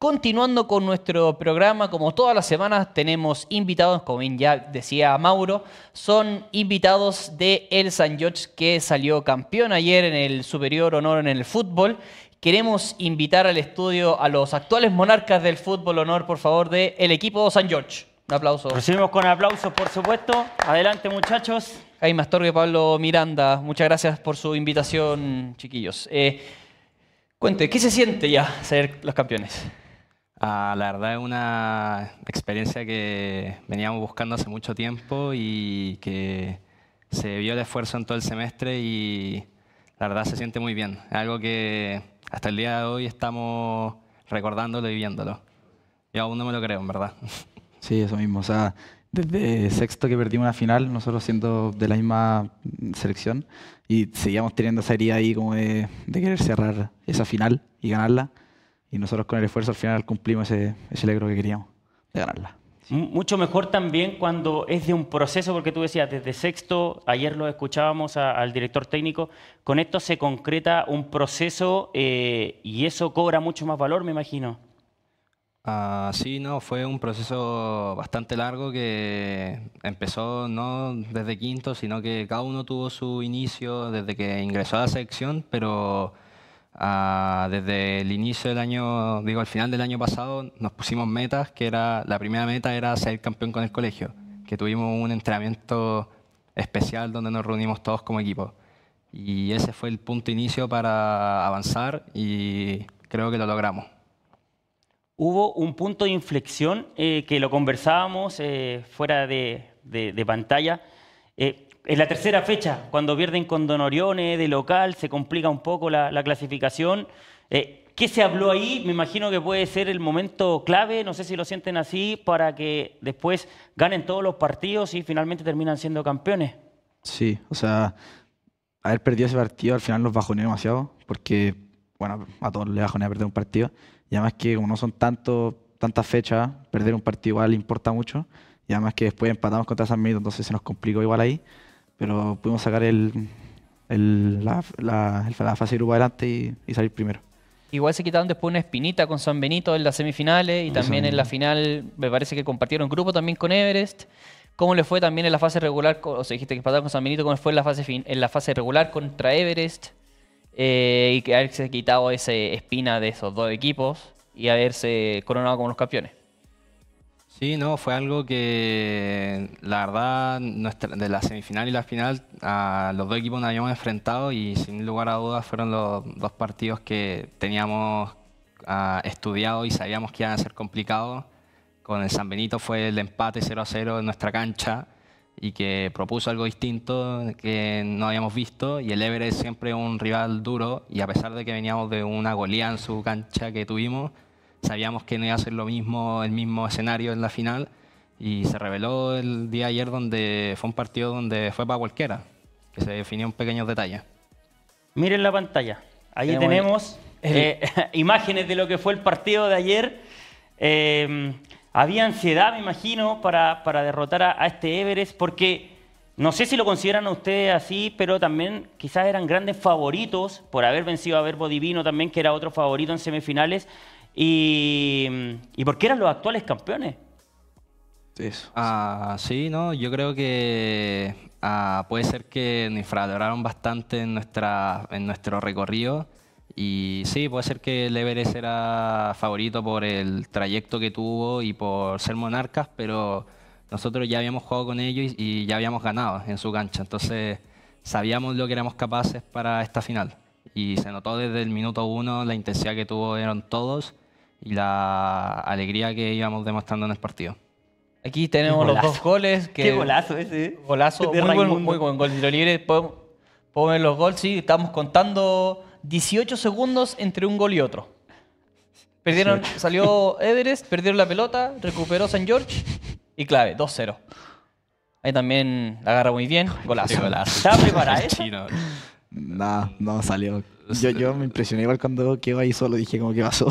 Continuando con nuestro programa, como todas las semanas tenemos invitados, como ya decía Mauro, son invitados de El San George que salió campeón ayer en el Superior Honor en el fútbol. Queremos invitar al estudio a los actuales monarcas del fútbol honor, por favor, del el equipo San George. Un aplauso. Recibimos con aplausos, por supuesto. Adelante, muchachos. Jaime y Pablo Miranda, muchas gracias por su invitación, chiquillos. Eh, cuente, ¿qué se siente ya ser los campeones? Ah, la verdad es una experiencia que veníamos buscando hace mucho tiempo y que se vio el esfuerzo en todo el semestre y la verdad se siente muy bien. Es algo que hasta el día de hoy estamos recordándolo y viéndolo. Yo aún no me lo creo, en verdad. Sí, eso mismo. O sea, desde sexto que perdimos la final, nosotros siendo de la misma selección, y seguíamos teniendo esa herida ahí como de querer cerrar esa final y ganarla y nosotros con el esfuerzo al final cumplimos ese, ese que queríamos, de ganarla. Mucho mejor también cuando es de un proceso, porque tú decías, desde sexto, ayer lo escuchábamos al director técnico, con esto se concreta un proceso eh, y eso cobra mucho más valor, me imagino. así ah, sí, no, fue un proceso bastante largo que empezó no desde quinto, sino que cada uno tuvo su inicio desde que ingresó a la sección, pero Ah, desde el inicio del año, digo, al final del año pasado, nos pusimos metas, que era, la primera meta era ser campeón con el colegio, que tuvimos un entrenamiento especial donde nos reunimos todos como equipo. Y ese fue el punto inicio para avanzar y creo que lo logramos. Hubo un punto de inflexión eh, que lo conversábamos eh, fuera de, pantalla. Eh, en la tercera fecha, cuando pierden con Don Orione de local, se complica un poco la, clasificación. Eh, ¿Qué se habló ahí? Me imagino que puede ser el momento clave, no sé si lo sienten así, para que después ganen todos los partidos y finalmente terminan siendo campeones. Sí, o sea, haber perdido ese partido al final nos bajoneó demasiado, porque, bueno, a todos les bajonea perder un partido. Y además que como no son tanto, tantas fechas, perder un partido igual importa mucho. Y además que después empatamos contra San Miguel, entonces se nos complicó igual ahí pero pudimos sacar el, el la, fase de grupo adelante y, salir primero. Igual se quitaron después una espinita con San Benito en las semifinales y también en la final me parece que compartieron grupo también con Everest. ¿Cómo le fue también en la fase regular? o sea, dijiste que empataron con San Benito, ¿cómo fue en la fase, en la fase regular contra Everest? Eh, y que se quitado esa espina de esos dos equipos y haberse coronado como los campeones. Sí, no, fue algo que la verdad de la semifinal y la final los dos equipos nos habíamos enfrentado y sin lugar a dudas fueron los dos partidos que teníamos ah, estudiado y sabíamos que iban a ser complicados. Con el San Benito fue el empate 0 a 0 en nuestra cancha y que propuso algo distinto que no habíamos visto y el es siempre un rival duro y a pesar de que veníamos de una golía en su cancha que tuvimos, Sabíamos que no iba a ser lo mismo, el mismo escenario en la final y se reveló el día ayer donde fue un partido donde fue para cualquiera, que se definió un pequeño detalle. Miren la pantalla. Ahí tenemos, eh, imágenes de lo que fue el partido de ayer. Eh, había ansiedad, me imagino, para, para derrotar a, a, este Everest, porque no sé si lo consideran a ustedes así, pero también quizás eran grandes favoritos por haber vencido a Verbo Divino también, que era otro favorito en semifinales. Y, y qué eran los actuales campeones. sí, ah, no, yo creo que ah, puede ser que nos infravaloraron bastante en, nuestra, en nuestro recorrido. Y sí, puede ser que el Everest era favorito por el trayecto que tuvo y por ser monarcas, pero nosotros ya habíamos jugado con ellos y, ya habíamos ganado en su cancha. Entonces sabíamos lo que éramos capaces para esta final. Y se notó desde el minuto uno la intensidad que tuvieron todos y la alegría que íbamos demostrando en el partido. Aquí tenemos los dos goles. Que Qué golazo ese. ¿eh? Golazo, muy, buen, gol. Si lo libre, podemos, ver los goles. Sí, estamos contando 18 segundos entre un gol y otro. Perdieron, salió Everest, perdieron la pelota, recuperó San George y clave, 2-0. Ahí también agarra muy bien. Golazo. golazo. ¿Estaba preparado eh? No, no salió. Yo, yo me impresioné igual cuando quedó ahí solo, dije como, ¿qué pasó?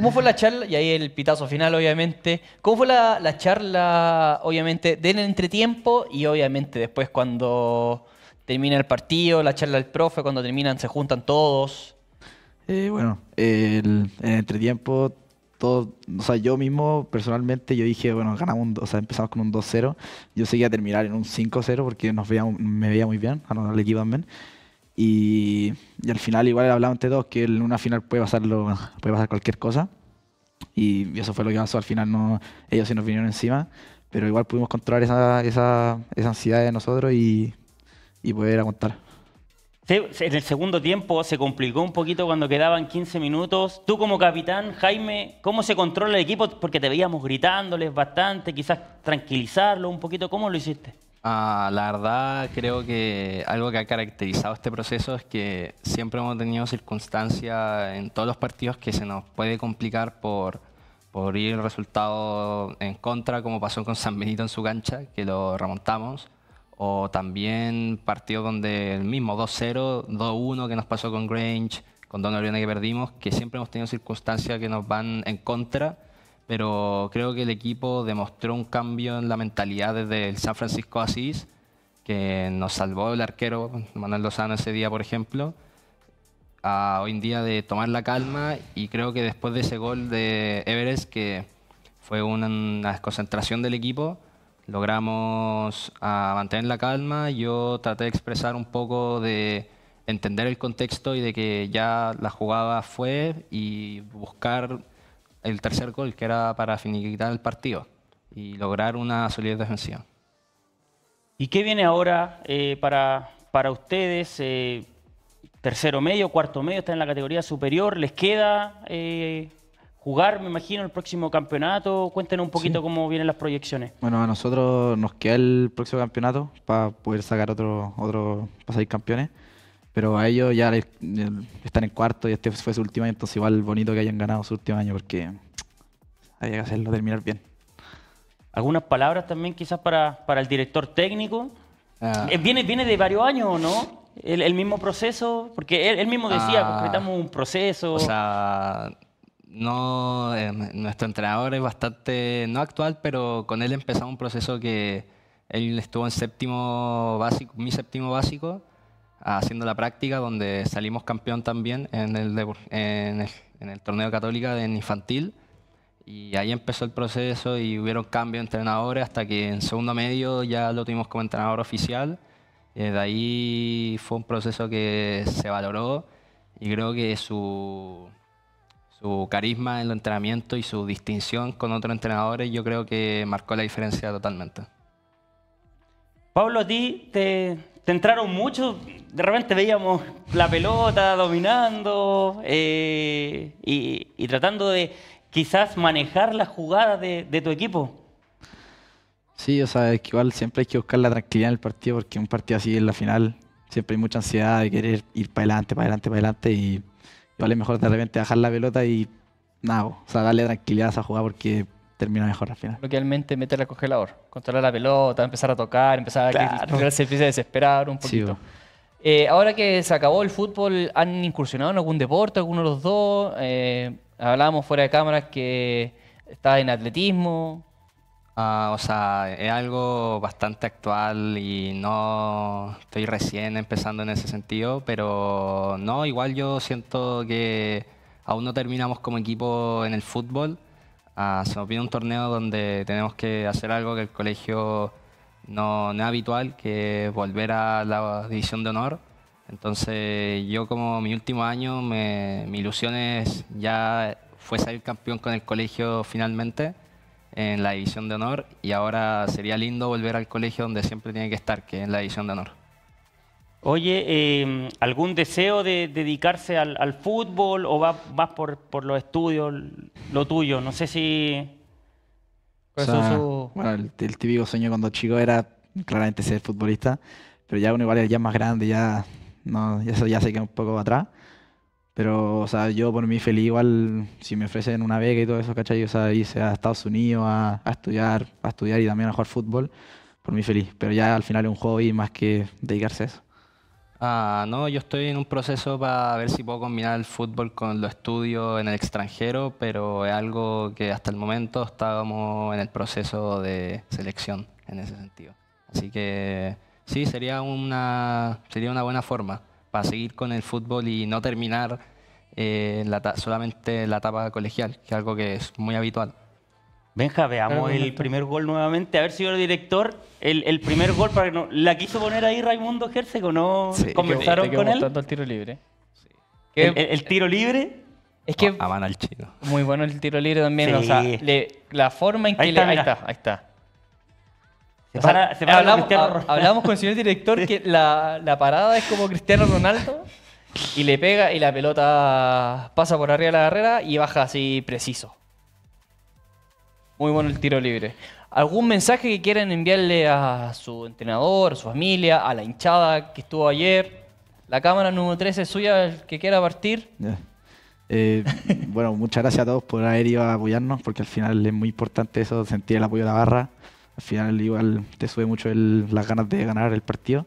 ¿Cómo fue la charla? Y ahí el pitazo final, obviamente. ¿Cómo fue la, charla, obviamente, del entretiempo y obviamente después cuando termina el partido, la charla del profe, cuando terminan se juntan todos? Eh, bueno, el, en el entretiempo, todo, o sea, yo mismo personalmente yo dije, bueno, ganamos, o sea, empezamos con un 2-0. Yo seguía a terminar en un 5-0 porque nos veía, me veía muy bien, a el equipo también. Y, al final, igual hablaba entre dos que en una final puede, puede pasar cualquier cosa. Y eso fue lo que pasó. Al final, no, ellos se nos vinieron encima. Pero igual pudimos controlar esa, esa, ansiedad de nosotros y, y poder aguantar. En el segundo tiempo se complicó un poquito cuando quedaban 15 minutos. Tú como capitán, Jaime, ¿cómo se controla el equipo? Porque te veíamos gritándoles bastante, quizás tranquilizarlo un poquito. ¿Cómo lo hiciste? Ah, la verdad, creo que algo que ha caracterizado este proceso es que siempre hemos tenido circunstancias en todos los partidos que se nos puede complicar por, por ir el resultado en contra, como pasó con San Benito en su cancha, que lo remontamos, o también partidos donde el mismo 2-0, 2-1 que nos pasó con Grange, con Don Orione que perdimos, que siempre hemos tenido circunstancias que nos van en contra pero creo que el equipo demostró un cambio en la mentalidad desde el San Francisco Asís, que nos salvó el arquero Manuel Lozano ese día, por ejemplo, a hoy en día de tomar la calma y creo que después de ese gol de Everest, que fue una, desconcentración del equipo, logramos ah, mantener la calma. Yo traté de expresar un poco de entender el contexto y de que ya la jugada fue y buscar el tercer gol que era para finiquitar el partido y lograr una solidez defensiva. ¿Y qué viene ahora eh, para, para ustedes? Eh, tercero medio, cuarto medio, están en la categoría superior. ¿Les queda eh, jugar, me imagino, el próximo campeonato? Cuéntenos un poquito cómo vienen las proyecciones. Bueno, a nosotros nos queda el próximo campeonato para poder sacar otro, otro para campeones. Pero a ellos ya están en cuarto y este fue su último año, entonces igual bonito que hayan ganado su último año porque hay que hacerlo terminar bien. Algunas palabras también quizás para, para el director técnico. Ah. Eh, viene, viene de varios años, ¿no? El, mismo proceso, porque él, mismo decía, ah. pues, concretamos un proceso. O sea, no, eh, nuestro entrenador es bastante, no actual, pero con él empezamos un proceso que él estuvo en séptimo básico, mi séptimo básico, haciendo la práctica donde salimos campeón también en el, en el, torneo católica de infantil. Y ahí empezó el proceso y hubieron cambios de entrenadores hasta que en segundo medio ya lo tuvimos como entrenador oficial. Eh, de ahí fue un proceso que se valoró y creo que su, su carisma en el entrenamiento y su distinción con otros entrenadores yo creo que marcó la diferencia totalmente. Pablo, a ti te, te entraron mucho? de repente veíamos la pelota dominando eh, y, tratando de quizás manejar la jugada de, tu equipo. Sí, o sea, es que igual siempre hay que buscar la tranquilidad en el partido porque un partido así en la final siempre hay mucha ansiedad de querer ir para adelante, para adelante, para adelante y vale mejor de repente dejar la pelota y nada, o sea, darle tranquilidad a esa jugada porque termina mejor al final. Localmente meterla al congelador, controlar la pelota, empezar a tocar, empezar a se desesperar un poquito. Eh, ahora que se acabó el fútbol, ¿han incursionado en algún deporte, alguno de los dos? Eh, hablábamos fuera de cámaras que está en atletismo. Ah, o sea, es algo bastante actual y no estoy recién empezando en ese sentido, pero no, igual yo siento que aún no terminamos como equipo en el fútbol. Ah, se nos viene un torneo donde tenemos que hacer algo que el colegio no, es habitual, que es volver a la división de honor. Entonces yo como mi último año, mi ilusión es ya fue salir campeón con el colegio finalmente en la división de honor y ahora sería lindo volver al colegio donde siempre tiene que estar, que es en la división de honor. Oye, em, ¿algún deseo de dedicarse al, fútbol o vas va por, por, los estudios, lo tuyo? No sé si... Bueno, el, típico sueño cuando chico era claramente ser futbolista, pero ya uno igual ya más grande, ya, no, ya, se un poco atrás. Pero, o sea, yo por mí feliz igual, si me ofrecen una beca y todo eso, ¿cachai? O sea, irse a Estados Unidos a, estudiar, a estudiar y también a jugar fútbol, por mí feliz. Pero ya al final es un hobby más que dedicarse a eso. Ah, no, yo estoy en un proceso para ver si puedo combinar el fútbol con los estudios en el extranjero, pero es algo que hasta el momento estábamos en el proceso de selección en ese sentido. Así que sí, sería una, sería una buena forma para seguir con el fútbol y no terminar eh, solamente la etapa colegial, que es algo que es muy habitual. Benja, veamos el primer gol nuevamente. A ver, señor director, el, primer gol para que no, ¿La quiso poner ahí Raimundo Jersey o no? ¿Conversaron con él? el tiro libre. El, tiro libre? Es que... Ah, al Muy bueno el tiro libre también. O sea, la forma en que... Ahí está, ahí, está ahí está. Se para, hablamos, con el señor director que la, la parada es como Cristiano Ronaldo y le pega y la pelota pasa por arriba de la barrera y baja así preciso. Muy bueno el tiro libre. ¿Algún mensaje que quieran enviarle a su entrenador, a su familia, a la hinchada que estuvo ayer? La cámara número 13 es suya, el que quiera partir. Eh, bueno, muchas gracias a todos por haber ido a apoyarnos, porque al final es muy importante eso, sentir el apoyo de la barra. Al final igual te sube mucho las ganas de ganar el partido.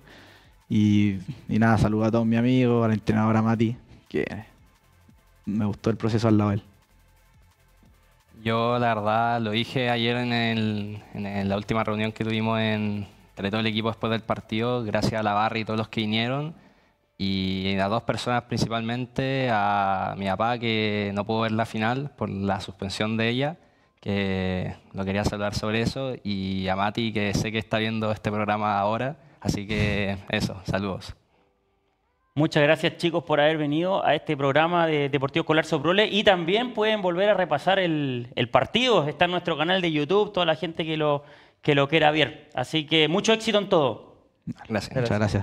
Y, nada, saludo a todos mis amigos, al la entrenadora Mati, que me gustó el proceso al lado de él. Yo la verdad lo dije ayer en, la última reunión que tuvimos en, entre todo el equipo después del partido, gracias a la barra y todos los que vinieron, y a dos personas principalmente, a mi papá que no pudo ver la final por la suspensión de ella, que lo quería saludar sobre eso, y a Mati que sé que está viendo este programa ahora, así que eso, saludos. Muchas gracias chicos por haber venido a este programa de Deportivo Escolar Soprole y también pueden volver a repasar el, partido, está en nuestro canal de YouTube, toda la gente que lo, que lo quiera ver. Así que mucho éxito en todo. gracias. muchas gracias.